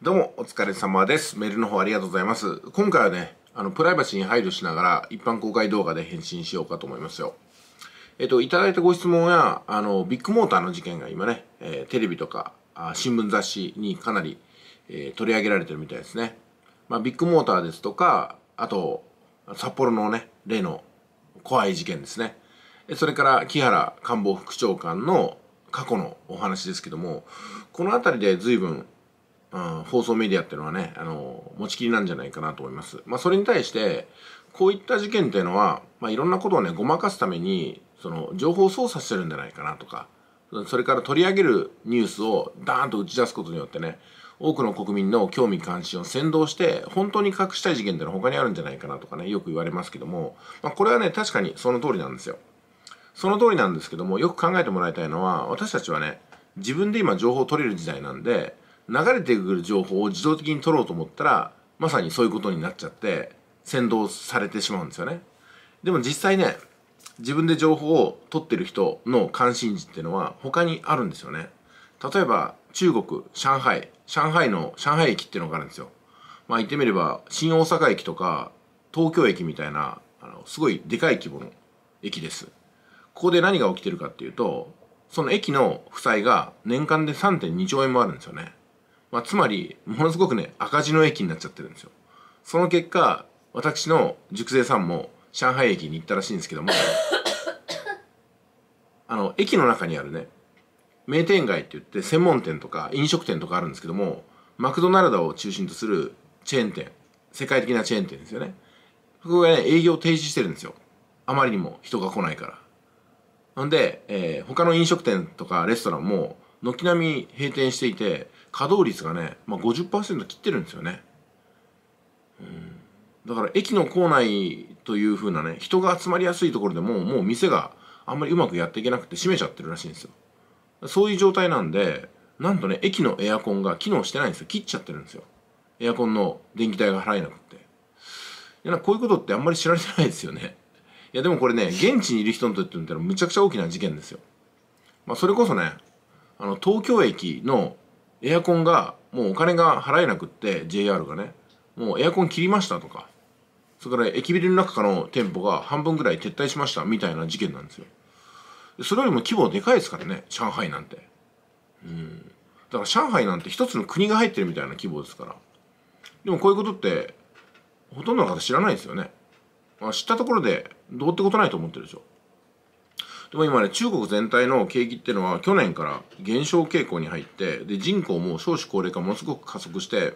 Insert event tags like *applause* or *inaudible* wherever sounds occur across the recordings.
どうも、お疲れ様です。メールの方ありがとうございます。今回はね、あの、プライバシーに配慮しながら、一般公開動画で返信しようかと思いますよ。えっと、いただいたご質問や、あの、ビッグモーターの事件が今ね、えー、テレビとか、あ新聞雑誌にかなり、えー、取り上げられてるみたいですね。まあ、ビッグモーターですとか、あと、札幌のね、例の怖い事件ですね。それから、木原官房副長官の過去のお話ですけども、この辺りで随分、うん、放送メディアっていうのはね、あの、持ちきりなんじゃないかなと思います。まあ、それに対して、こういった事件っていうのは、まあ、いろんなことをね、ごまかすために、その、情報操作してるんじゃないかなとか、それから取り上げるニュースをダーンと打ち出すことによってね、多くの国民の興味関心を先導して、本当に隠したい事件っていうのは他にあるんじゃないかなとかね、よく言われますけども、まあ、これはね、確かにその通りなんですよ。その通りなんですけども、よく考えてもらいたいのは、私たちはね、自分で今情報を取れる時代なんで、流れてくる情報を自動的に取ろうと思ったらまさにそういうことになっちゃって先導されてしまうんですよねでも実際ね自分で情報を取ってる人の関心事っていうのは他にあるんですよね例えば中国上海上海の上海駅っていうのがあるんですよまあ言ってみれば新大阪駅とか東京駅みたいなあのすごいでかい規模の駅ですここで何が起きてるかっていうとその駅の負債が年間で3.2兆円もあるんですよねまあ、つまり、ものすごくね、赤字の駅になっちゃってるんですよ。その結果、私の熟成さんも上海駅に行ったらしいんですけども、*coughs* あの、駅の中にあるね、名店街って言って専門店とか飲食店とかあるんですけども、マクドナルドを中心とするチェーン店、世界的なチェーン店ですよね。そこがね、営業停止してるんですよ。あまりにも人が来ないから。なんで、えー、他の飲食店とかレストランも、軒並み閉店していて稼働率がね、まあ50、切ってるんですよね、うん、だから駅の構内というふうなね人が集まりやすいところでももう店があんまりうまくやっていけなくて閉めちゃってるらしいんですよそういう状態なんでなんとね駅のエアコンが機能してないんですよ切っちゃってるんですよエアコンの電気代が払えなくっていやなこういうことってあんまり知られてないですよねいやでもこれね現地にいる人にとってみたらむちゃくちゃ大きな事件ですよまあそれこそねあの東京駅のエアコンがもうお金が払えなくって JR がねもうエアコン切りましたとかそれから駅ビルの中の店舗が半分ぐらい撤退しましたみたいな事件なんですよそれよりも規模でかいですからね上海なんてうんだから上海なんて一つの国が入ってるみたいな規模ですからでもこういうことってほとんどの方知らないですよね、まあ、知ったところでどうってことないと思ってるでしょでも今ね、中国全体の景気っていうのは去年から減少傾向に入って、で、人口も少子高齢化ものすごく加速して、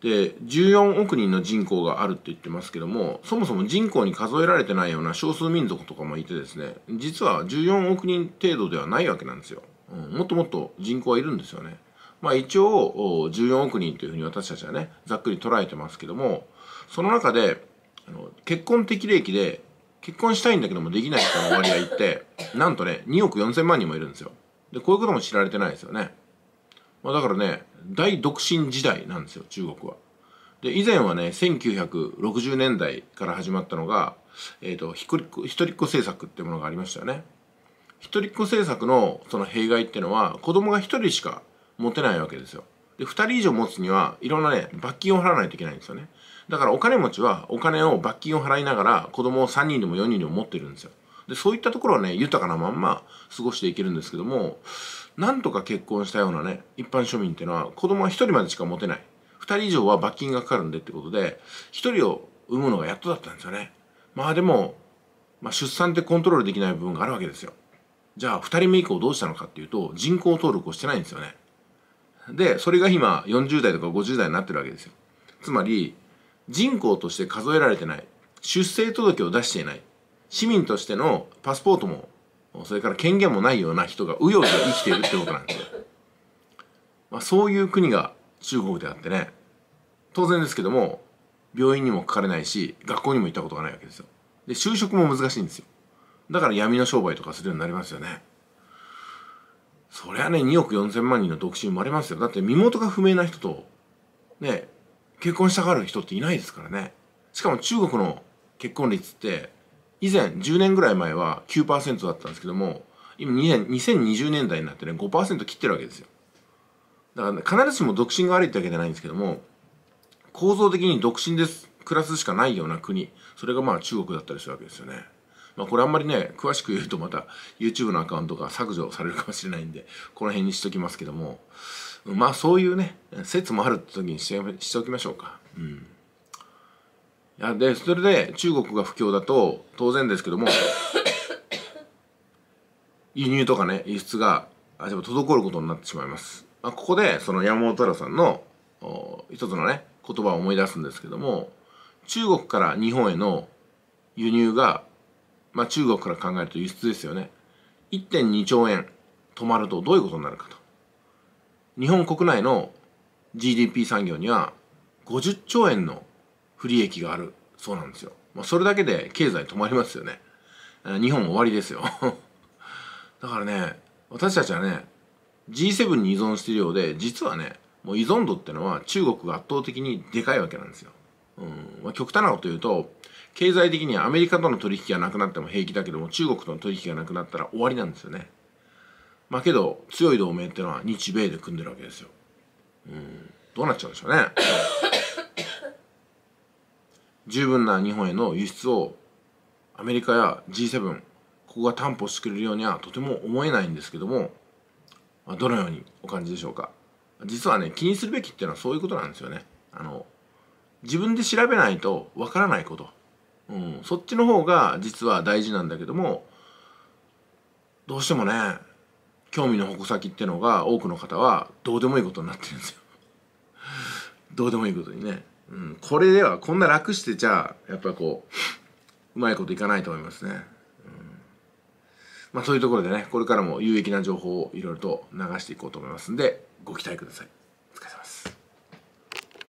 で、14億人の人口があるって言ってますけども、そもそも人口に数えられてないような少数民族とかもいてですね、実は14億人程度ではないわけなんですよ。うん、もっともっと人口はいるんですよね。まあ一応、14億人というふうに私たちはね、ざっくり捉えてますけども、その中で、あの結婚適齢期で結婚したいんだけどもできない人の割合ってなんとね2億4 0 0 0万人もいるんですよでこういうことも知られてないですよね、まあ、だからね大独身時代なんですよ中国はで以前はね1960年代から始まったのが、えーと、とひこり一人っ子政策っていうものがありましたよね一人っ子政策のその弊害っていうのは子供が1人しか持てないわけですよで2人以上持つにはいろんなね罰金を払わないといけないんですよねだからお金持ちはお金を罰金を払いながら子供を3人でも4人でも持ってるんですよ。で、そういったところはね、豊かなまんま過ごしていけるんですけども、なんとか結婚したようなね、一般庶民っていうのは子供は1人までしか持てない。2人以上は罰金がかかるんでってことで、1人を産むのがやっとだったんですよね。まあでも、まあ、出産ってコントロールできない部分があるわけですよ。じゃあ2人目以降どうしたのかっていうと、人口登録をしてないんですよね。で、それが今40代とか50代になってるわけですよ。つまり、人口として数えられてない出生届を出していない市民としてのパスポートもそれから権限もないような人がうようよ生きているってことなんですよ、まあ、そういう国が中国であってね当然ですけども病院にもかかれないし学校にも行ったことがないわけですよで就職も難しいんですよだから闇の商売とかするようになりますよねそりゃね2億4千万人の独身生まれますよだって身元が不明な人とね結婚したがる人っていないですからね。しかも中国の結婚率って、以前10年ぐらい前は9%だったんですけども、今2年、2020年代になってね、5%切ってるわけですよ。だから、ね、必ずしも独身が悪いってわけじゃないんですけども、構造的に独身です、暮らすしかないような国、それがまあ中国だったりするわけですよね。まあこれあんまりね、詳しく言うとまた YouTube のアカウントが削除されるかもしれないんで、この辺にしときますけども、まあそういうね説もあるって時にしてしておきましょうか。うんいやでそれで中国が不況だと当然ですけども *coughs* 輸入とかね輸出があでも滞ることになってしまいます、まあ、ここでその山本太郎さんの一つのね言葉を思い出すんですけども中国から日本への輸入が、まあ、中国から考えると輸出ですよね1.2兆円止まるとどういうことになるかと日本国内の GDP 産業には50兆円の不利益があるそうなんですよ。まあ、それだけで経済止まりますよね。日本終わりですよ。*laughs* だからね、私たちはね、G7 に依存しているようで、実はね、もう依存度ってのは中国が圧倒的にでかいわけなんですよ。うんまあ、極端なこと言うと、経済的にはアメリカとの取引がなくなっても平気だけども、中国との取引がなくなったら終わりなんですよね。まあけど強い同盟っていうのは日米で組んでるわけですようんどうなっちゃうんでしょうね *laughs* 十分な日本への輸出をアメリカや G7 ここが担保してくれるようにはとても思えないんですけども、まあ、どのようにお感じでしょうか実はね気にするべきっていうのはそういうことなんですよねあの自分で調べないとわからないこと、うん、そっちの方が実は大事なんだけどもどうしてもね興味の矛先ってのが多くの方はどうでもいいことになってるんですよどうでもいいことにね、うん、これではこんな楽してじゃあやっぱこううまいこといかないと思いますね、うん、まあそういうところでねこれからも有益な情報をいろいろと流していこうと思いますんでご期待ください